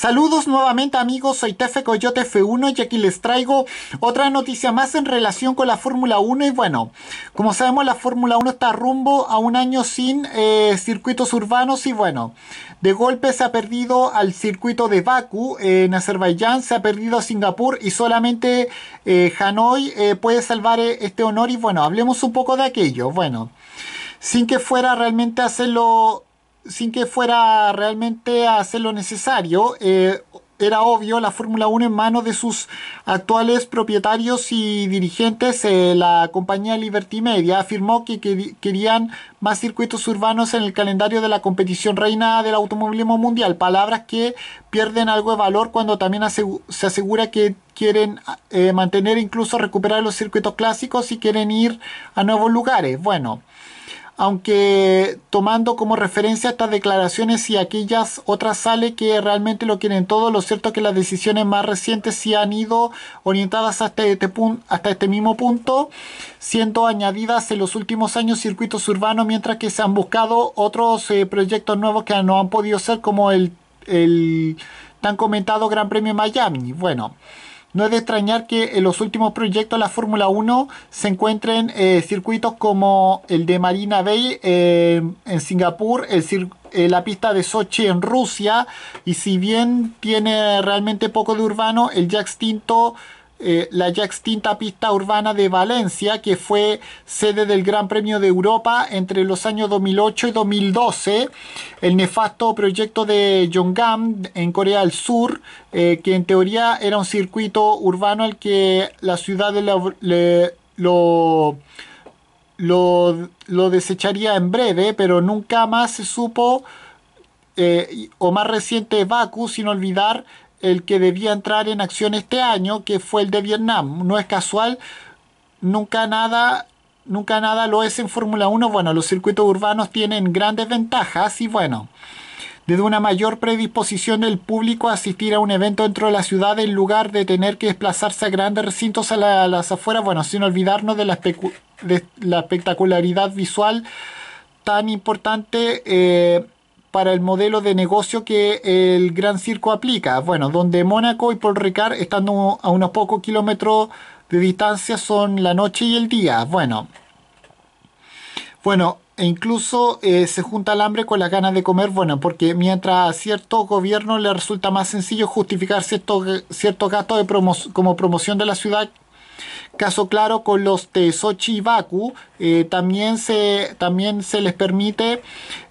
Saludos nuevamente amigos, soy Tefe Coyote F1 y aquí les traigo otra noticia más en relación con la Fórmula 1 y bueno, como sabemos la Fórmula 1 está rumbo a un año sin eh, circuitos urbanos y bueno, de golpe se ha perdido al circuito de Baku eh, en Azerbaiyán, se ha perdido a Singapur y solamente eh, Hanoi puede salvar este honor y bueno, hablemos un poco de aquello, bueno, sin que fuera realmente hacerlo sin que fuera realmente a hacer lo necesario. Eh, era obvio la Fórmula 1 en manos de sus actuales propietarios y dirigentes. Eh, la compañía Liberty Media afirmó que, querían más circuitos urbanos en el calendario de la competición reina del automovilismo mundial. Palabras que pierden algo de valor cuando también se asegura que quieren eh, mantener incluso recuperar los circuitos clásicos y quieren ir a nuevos lugares. Bueno aunque tomando como referencia estas declaraciones y aquellas otras sale que realmente lo quieren todo, lo cierto es que las decisiones más recientes sí han ido orientadas hasta este, hasta este mismo punto, siendo añadidas en los últimos años circuitos urbanos, mientras que se han buscado otros eh, proyectos nuevos que no han podido ser, como el, el tan comentado Gran Premio Miami. Bueno. No es de extrañar que en los últimos proyectos de la Fórmula 1 se encuentren eh, circuitos como el de Marina Bay eh, en Singapur, el eh, la pista de Sochi en Rusia, y si bien tiene realmente poco de urbano, el ya extinto eh, la ya extinta pista urbana de Valencia, que fue sede del Gran Premio de Europa entre los años 2008 y 2012, el nefasto proyecto de Yongam en Corea del Sur, eh, que en teoría era un circuito urbano al que la ciudad lo, lo, desecharía en breve, pero nunca más se supo eh, o más reciente Baku, sin olvidar el que debía entrar en acción este año, que fue el de Vietnam. No es casual, nunca nada, nunca nada lo es en Fórmula 1. Bueno, los circuitos urbanos tienen grandes ventajas y bueno, desde una mayor predisposición del público a asistir a un evento dentro de la ciudad en lugar de tener que desplazarse a grandes recintos a, las afueras, bueno, sin olvidarnos de la, de la espectacularidad visual tan importante. Eh, para el modelo de negocio que el Gran Circo aplica. Bueno, donde Mónaco y Paul Ricard, estando a unos pocos kilómetros de distancia, son la noche y el día. Bueno, bueno e incluso eh, se junta el hambre con las ganas de comer, bueno, porque mientras a cierto gobierno le resulta más sencillo justificar ciertos cierto gastos como promoción de la ciudad Caso claro con los Sochi y Baku, eh, también, se, también se les permite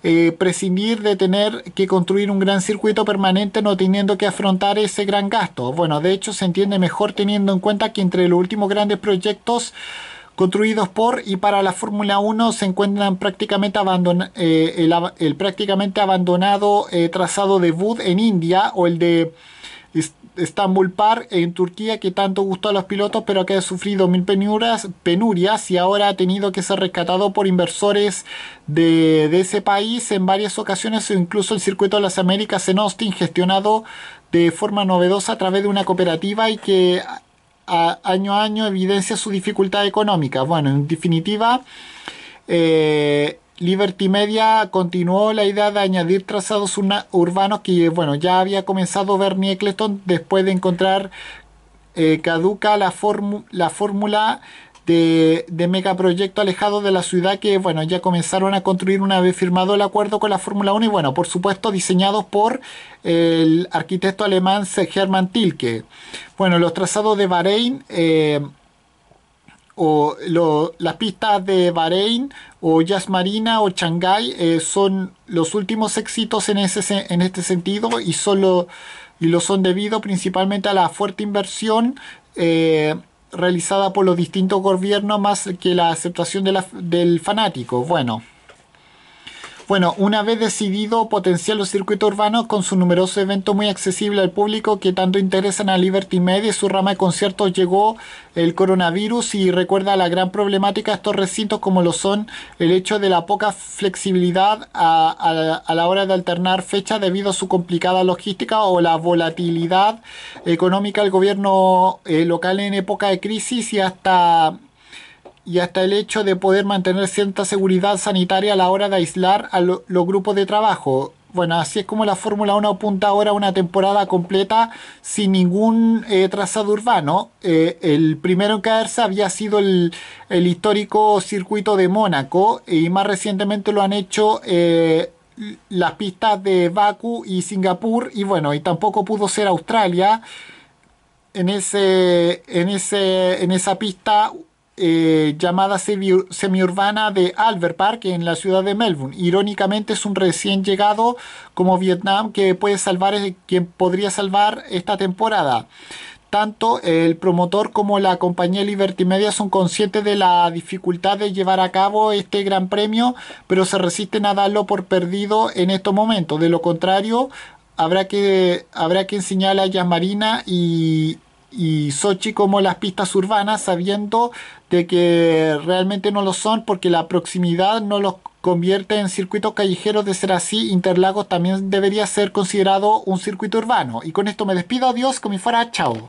eh, prescindir de tener que construir un gran circuito permanente no teniendo que afrontar ese gran gasto. Bueno, de hecho se entiende mejor teniendo en cuenta que entre los últimos grandes proyectos construidos por y para la Fórmula 1 se encuentran prácticamente abandonado eh, el, el, prácticamente abandonado trazado de Wood en India o el de Estambul-Par en Turquía que tanto gustó a los pilotos pero que ha sufrido mil penurias, penurias y ahora ha tenido que ser rescatado por inversores de, ese país en varias ocasiones, incluso el circuito de las Américas en Austin gestionado de forma novedosa a través de una cooperativa y que año a año evidencia su dificultad económica. Bueno, en definitiva, eh, Liberty Media continuó la idea de añadir trazados urbanos que bueno, ya había comenzado Bernie Eccleston después de encontrar eh, caduca la, fórmula de, de, megaproyecto alejado de la ciudad que, bueno, ya comenzaron a construir una vez firmado el acuerdo con la Fórmula 1 y, bueno, por supuesto, diseñados por el arquitecto alemán Hermann Tilke. Bueno, los trazados de Bahrein eh, o las pistas de Bahrein o Jazz Marina o Shanghai eh, son los últimos éxitos en, ese, en este sentido y, solo, y lo son debido principalmente a la fuerte inversión eh, realizada por los distintos gobiernos más que la aceptación de del fanático. Bueno. Bueno, una vez decidido potenciar los circuitos urbanos con su numeroso evento muy accesible al público que tanto interesan a Liberty Media y su rama de conciertos llegó el coronavirus y recuerda la gran problemática de estos recintos como lo son el hecho de la poca flexibilidad a, la hora de alternar fechas debido a su complicada logística o la volatilidad económica del gobierno eh, local en época de crisis y hasta y hasta el hecho de poder mantener cierta seguridad sanitaria a la hora de aislar a los grupos de trabajo. Bueno, así es como la Fórmula 1 apunta ahora a una temporada completa sin ningún eh, trazado urbano. Eh, el primero en caerse había sido el, histórico circuito de Mónaco eh, y más recientemente lo han hecho las pistas de Baku y Singapur y bueno, y tampoco pudo ser Australia en, ese, en, ese, en esa pista eh, llamada semiurbana de Albert Park en la ciudad de Melbourne. Irónicamente es un recién llegado como Vietnam que puede salvar, eh, quien podría salvar esta temporada. Tanto el promotor como la compañía Liberty Media son conscientes de la dificultad de llevar a cabo este gran premio, pero se resisten a darlo por perdido en estos momentos. De lo contrario, habrá que habrá a Yas Marina y y Sochi como las pistas urbanas, sabiendo de que realmente no lo son porque la proximidad no los convierte en circuitos callejeros. De ser así, Interlagos también debería ser considerado un circuito urbano. Y con esto me despido, adiós, como fuera, chao.